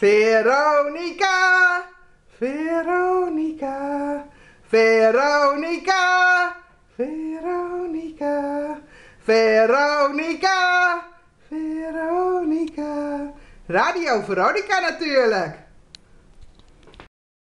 Veronica, Veronica, Veronica, Veronica, Veronica, Veronica. Radio Veronica natuurlijk.